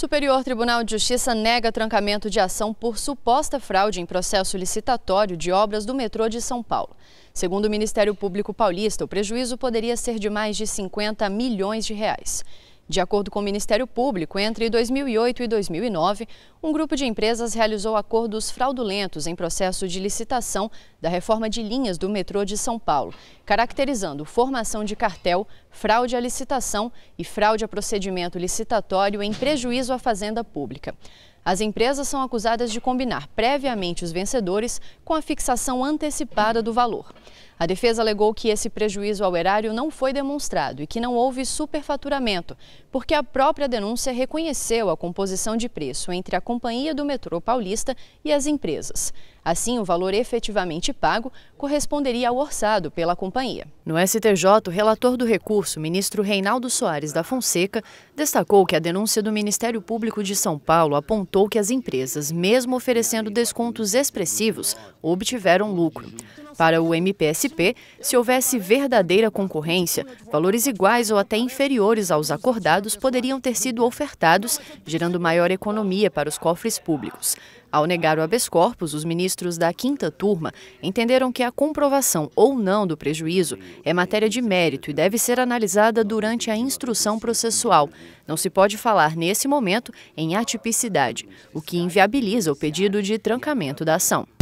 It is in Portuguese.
Superior Tribunal de Justiça nega trancamento de ação por suposta fraude em processo licitatório de obras do metrô de São Paulo. Segundo o Ministério Público Paulista, o prejuízo poderia ser de mais de 50 milhões de reais. De acordo com o Ministério Público, entre 2008 e 2009, um grupo de empresas realizou acordos fraudulentos em processo de licitação da reforma de linhas do metrô de São Paulo, caracterizando formação de cartel, fraude à licitação e fraude a procedimento licitatório em prejuízo à fazenda pública. As empresas são acusadas de combinar previamente os vencedores com a fixação antecipada do valor. A defesa alegou que esse prejuízo ao erário não foi demonstrado e que não houve superfaturamento, porque a própria denúncia reconheceu a composição de preço entre a Companhia do Metrô Paulista e as empresas. Assim, o valor efetivamente pago corresponderia ao orçado pela companhia. No STJ, o relator do recurso, ministro Reinaldo Soares da Fonseca, destacou que a denúncia do Ministério Público de São Paulo apontou apontou que as empresas, mesmo oferecendo descontos expressivos, obtiveram lucro. Para o MPSP, se houvesse verdadeira concorrência, valores iguais ou até inferiores aos acordados poderiam ter sido ofertados, gerando maior economia para os cofres públicos. Ao negar o habeas corpus, os ministros da quinta turma entenderam que a comprovação ou não do prejuízo é matéria de mérito e deve ser analisada durante a instrução processual. Não se pode falar, nesse momento, em atipicidade, o que inviabiliza o pedido de trancamento da ação.